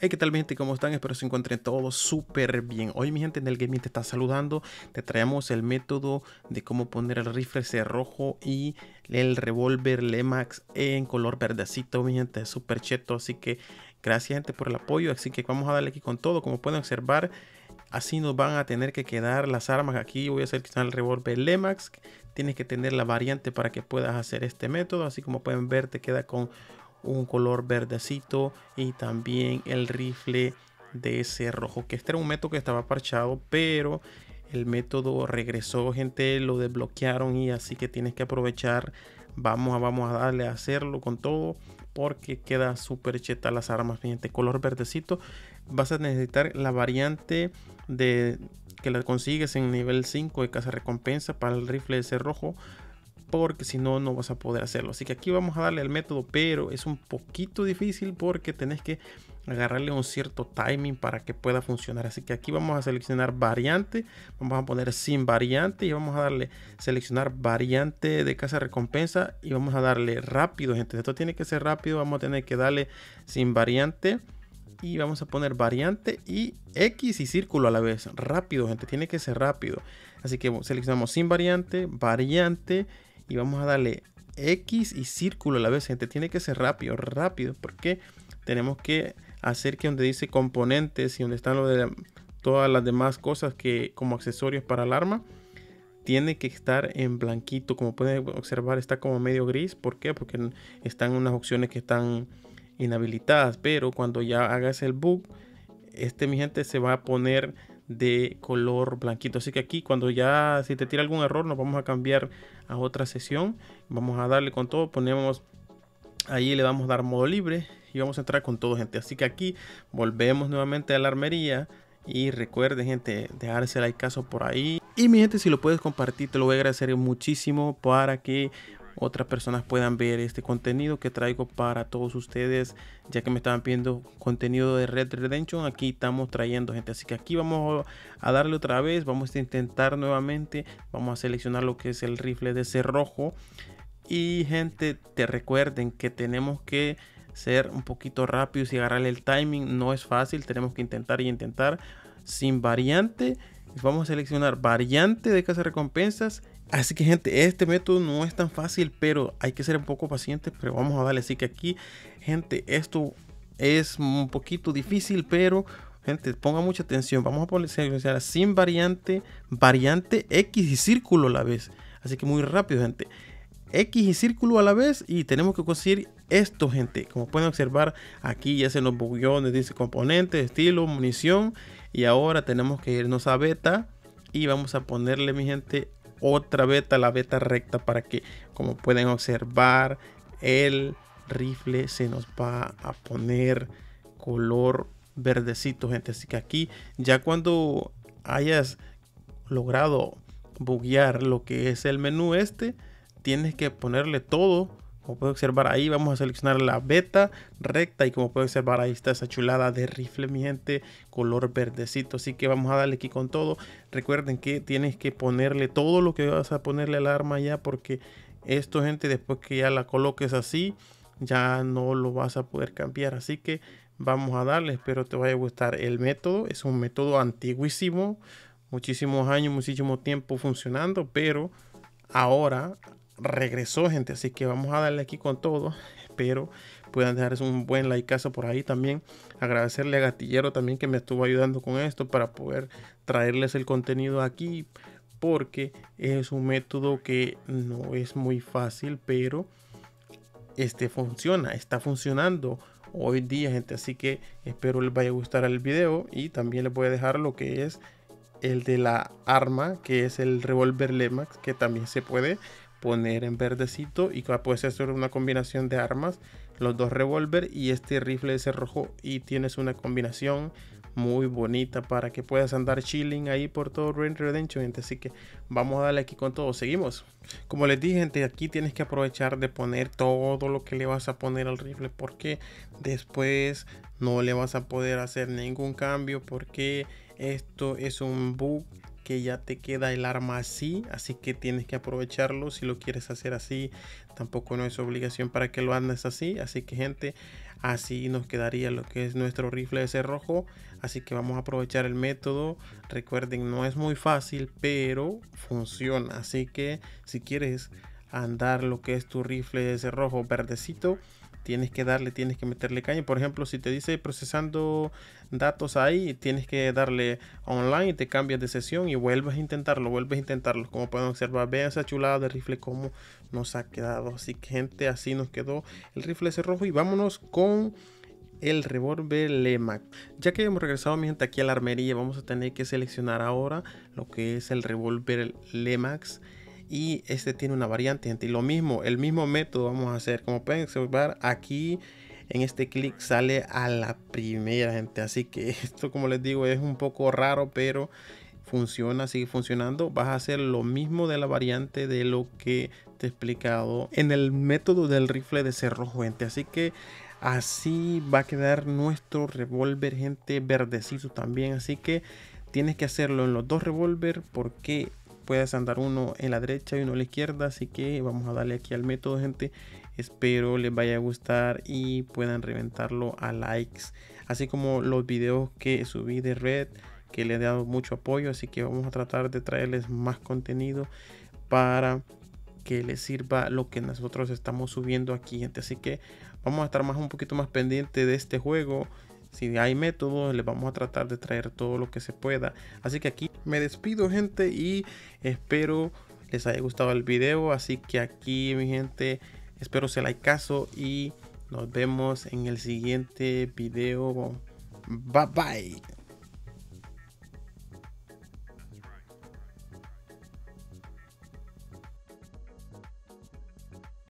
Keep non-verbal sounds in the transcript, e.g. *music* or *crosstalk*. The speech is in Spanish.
Hey, ¿qué tal mi gente? ¿Cómo están? Espero se encuentren todos súper bien. Hoy mi gente en el gaming te está saludando. Te traemos el método de cómo poner el rifle rojo y el revólver Lemax en color verdecito. Mi gente, es súper cheto. Así que gracias gente por el apoyo. Así que vamos a darle aquí con todo. Como pueden observar, así nos van a tener que quedar las armas aquí. Voy a hacer que está el revólver Lemax. Tienes que tener la variante para que puedas hacer este método. Así como pueden ver, te queda con un color verdecito y también el rifle de ese rojo que este era un método que estaba parchado pero el método regresó gente lo desbloquearon y así que tienes que aprovechar vamos a vamos a darle a hacerlo con todo porque queda súper cheta las armas fíjate color verdecito vas a necesitar la variante de que la consigues en nivel 5 de casa recompensa para el rifle de ese rojo porque si no, no vas a poder hacerlo. Así que aquí vamos a darle el método, pero es un poquito difícil porque tenés que agarrarle un cierto timing para que pueda funcionar. Así que aquí vamos a seleccionar variante, vamos a poner sin variante y vamos a darle seleccionar variante de casa recompensa y vamos a darle rápido, gente. Esto tiene que ser rápido, vamos a tener que darle sin variante y vamos a poner variante y X y círculo a la vez. Rápido, gente, tiene que ser rápido. Así que seleccionamos sin variante, variante y vamos a darle X y círculo a la vez. Gente, tiene que ser rápido, rápido, porque tenemos que hacer que donde dice componentes y donde están todas las demás cosas que como accesorios para el arma, tiene que estar en blanquito. Como pueden observar, está como medio gris. ¿Por qué? Porque están unas opciones que están inhabilitadas. Pero cuando ya hagas el bug, este mi gente se va a poner de color blanquito. Así que aquí cuando ya si te tira algún error nos vamos a cambiar a otra sesión. Vamos a darle con todo, ponemos ahí le vamos a dar modo libre y vamos a entrar con todo gente. Así que aquí volvemos nuevamente a la armería. Y recuerde gente, dejarse like caso por ahí. Y mi gente, si lo puedes compartir, te lo voy a agradecer muchísimo para que otras personas puedan ver este contenido que traigo para todos ustedes, ya que me estaban pidiendo contenido de Red Redemption, aquí estamos trayendo gente, así que aquí vamos a darle otra vez, vamos a intentar nuevamente, vamos a seleccionar lo que es el rifle de cerrojo y gente, te recuerden que tenemos que ser un poquito rápidos y agarrar el timing, no es fácil, tenemos que intentar y intentar sin variante Vamos a seleccionar variante de casa recompensas. Así que gente, este método no es tan fácil, pero hay que ser un poco pacientes, pero vamos a darle. Así que aquí, gente, esto es un poquito difícil, pero gente, ponga mucha atención. Vamos a poner seleccionar sin variante, variante X y círculo a la vez. Así que muy rápido, gente. X y círculo a la vez y tenemos que conseguir esto gente como pueden observar aquí ya se nos bugueó dice componente estilo munición y ahora tenemos que irnos a beta y vamos a ponerle mi gente otra beta la beta recta para que como pueden observar el rifle se nos va a poner color verdecito gente así que aquí ya cuando hayas logrado buguear lo que es el menú este tienes que ponerle todo. Como puedes observar ahí, vamos a seleccionar la beta recta y como puedes observar ahí está esa chulada de rifle, mi gente, color verdecito. Así que vamos a darle aquí con todo. Recuerden que tienes que ponerle todo lo que vas a ponerle al arma ya porque esto, gente, después que ya la coloques así, ya no lo vas a poder cambiar. Así que vamos a darle, espero te vaya a gustar el método. Es un método antiguísimo, muchísimos años, muchísimo tiempo funcionando, pero ahora regresó, gente. Así que vamos a darle aquí con todo. Espero puedan dejarles un buen likeazo por ahí también. Agradecerle a Gatillero también que me estuvo ayudando con esto para poder traerles el contenido aquí. Porque es un método que no es muy fácil, pero este funciona, está funcionando hoy día, gente. Así que espero les vaya a gustar el video y también les voy a dejar lo que es el de la arma, que es el revólver Lemax, que también se puede poner en verdecito y puedes hacer una combinación de armas, los dos revólver y este rifle de rojo y tienes una combinación muy bonita para que puedas andar chilling ahí por todo Red Redemption, Así que vamos a darle aquí con todo. Seguimos. Como les dije, gente, aquí tienes que aprovechar de poner todo lo que le vas a poner al rifle porque después no le vas a poder hacer ningún cambio porque esto es un bug que ya te queda el arma así, así que tienes que aprovecharlo si lo quieres hacer así. Tampoco no es obligación para que lo andes así, así que gente, así nos quedaría lo que es nuestro rifle de cerrojo. Así que vamos a aprovechar el método. Recuerden, no es muy fácil, pero funciona. Así que si quieres andar lo que es tu rifle de cerrojo verdecito, tienes que darle, tienes que meterle caña. Por ejemplo, si te dice procesando datos ahí, tienes que darle online y te cambias de sesión y vuelves a intentarlo, vuelves a intentarlo. Como pueden observar, vean esa chulada de rifle como nos ha quedado. Así que gente, así nos quedó el rifle ese rojo y vámonos con el revólver Lemac. Ya que hemos regresado mi gente aquí a la armería, vamos a tener que seleccionar ahora lo que es el revólver Lemax y este tiene una variante gente lo mismo el mismo método vamos a hacer como pueden observar aquí en este clic sale a la primera gente así que *laughs* esto como les digo es un poco raro pero funciona, sigue funcionando, vas a hacer lo mismo de la variante de lo que te he explicado en el método del rifle de cerrojo, gente. Así que así va a quedar nuestro revólver, gente, verdecito también. Así que tienes que hacerlo en los dos revólver porque puedes andar uno en la derecha y uno en la izquierda así que vamos a darle aquí al método gente espero les vaya a gustar y puedan reventarlo a likes así como los videos que subí de red que le he dado mucho apoyo así que vamos a tratar de traerles más contenido para que les sirva lo que nosotros estamos subiendo aquí gente así que vamos a estar más un poquito más pendiente de este juego si hay métodos, les vamos a tratar de traer todo lo que se pueda. Así que aquí me despido, gente, y espero les haya gustado el video. Así que aquí, mi gente, espero se haya caso y nos vemos en el siguiente video. Bye bye.